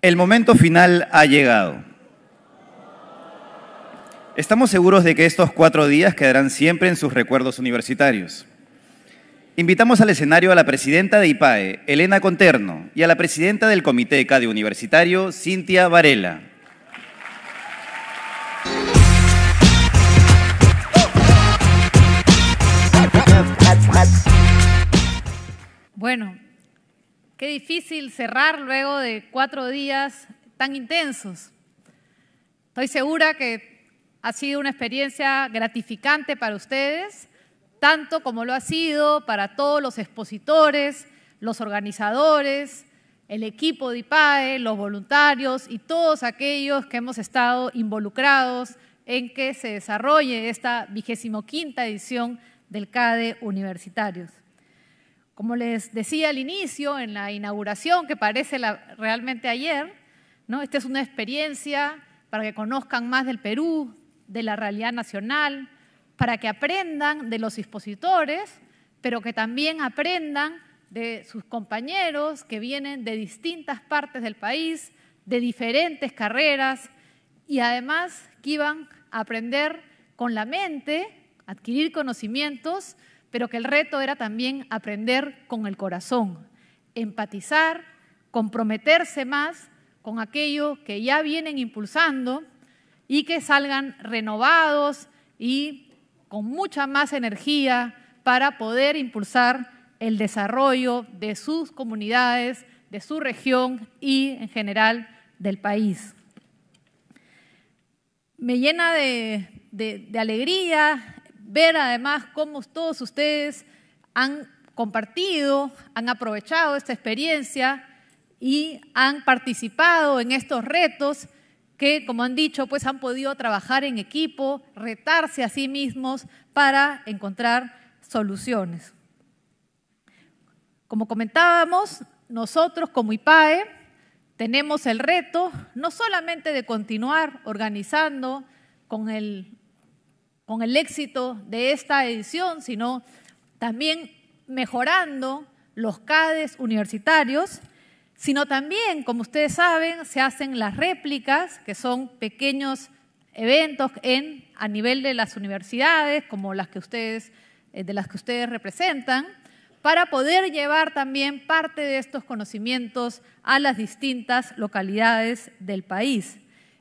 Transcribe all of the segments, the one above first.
El momento final ha llegado. Estamos seguros de que estos cuatro días quedarán siempre en sus recuerdos universitarios. Invitamos al escenario a la presidenta de IPAE, Elena Conterno, y a la presidenta del Comité CADE Universitario, Cintia Varela. difícil cerrar luego de cuatro días tan intensos. Estoy segura que ha sido una experiencia gratificante para ustedes, tanto como lo ha sido para todos los expositores, los organizadores, el equipo de IPAE, los voluntarios y todos aquellos que hemos estado involucrados en que se desarrolle esta vigésimo quinta edición del CADE Universitarios. Como les decía al inicio, en la inauguración, que parece la, realmente ayer, ¿no? esta es una experiencia para que conozcan más del Perú, de la realidad nacional, para que aprendan de los expositores, pero que también aprendan de sus compañeros que vienen de distintas partes del país, de diferentes carreras, y además que iban a aprender con la mente, adquirir conocimientos pero que el reto era también aprender con el corazón, empatizar, comprometerse más con aquello que ya vienen impulsando y que salgan renovados y con mucha más energía para poder impulsar el desarrollo de sus comunidades, de su región y en general del país. Me llena de, alegría ver además cómo todos ustedes han compartido, han aprovechado esta experiencia y han participado en estos retos que, como han dicho, pues han podido trabajar en equipo, retarse a sí mismos para encontrar soluciones. Como comentábamos, nosotros como IPAE tenemos el reto no solamente de continuar organizando con el con el éxito de esta edición, sino también mejorando los CADES universitarios, sino también, como ustedes saben, se hacen las réplicas, que son pequeños eventos en, a nivel de las universidades, como las que ustedes, eh, de las que ustedes representan, para poder llevar también parte de estos conocimientos a las distintas localidades del país.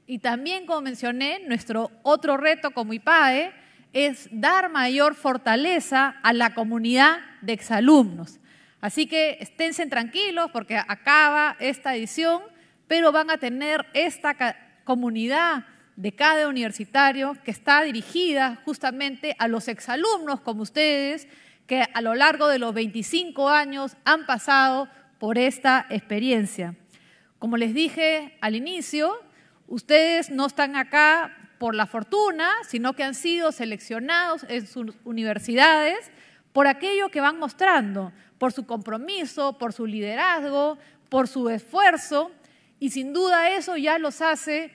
Y también, como mencioné, nuestro otro reto como IPAE es dar mayor fortaleza a la comunidad de exalumnos. Así que esténse tranquilos porque acaba esta edición, pero van a tener esta comunidad de cada universitario que está dirigida justamente a los exalumnos como ustedes, que a lo largo de los 25 años han pasado por esta experiencia. Como les dije al inicio, Ustedes no están acá por la fortuna, sino que han sido seleccionados en sus universidades por aquello que van mostrando, por su compromiso, por su liderazgo, por su esfuerzo, y sin duda eso ya los hace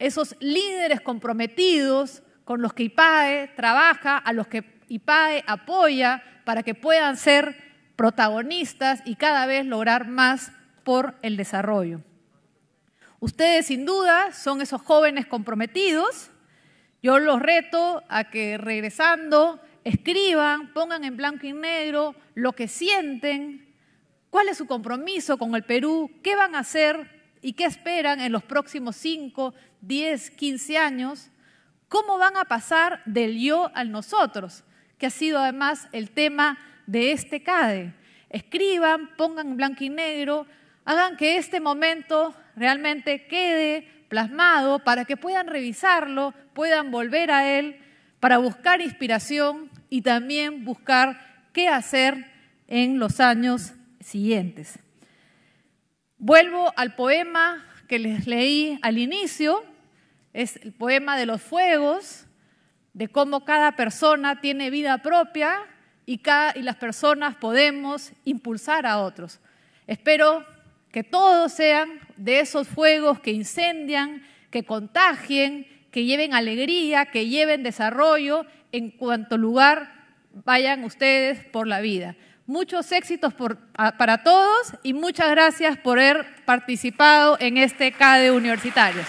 esos líderes comprometidos con los que IPAE trabaja, a los que IPAE apoya para que puedan ser protagonistas y cada vez lograr más por el desarrollo. Ustedes sin duda son esos jóvenes comprometidos. Yo los reto a que regresando escriban, pongan en blanco y negro lo que sienten, cuál es su compromiso con el Perú, qué van a hacer y qué esperan en los próximos 5, 10, 15 años, cómo van a pasar del yo al nosotros, que ha sido además el tema de este CADE. Escriban, pongan en blanco y negro hagan que este momento realmente quede plasmado para que puedan revisarlo, puedan volver a él, para buscar inspiración y también buscar qué hacer en los años siguientes. Vuelvo al poema que les leí al inicio, es el poema de los fuegos, de cómo cada persona tiene vida propia y, las personas podemos impulsar a otros. Espero que todos sean de esos fuegos que incendian, que contagien, que lleven alegría, que lleven desarrollo en cuanto lugar vayan ustedes por la vida. Muchos éxitos para todos y muchas gracias por haber participado en este CADE Universitarios.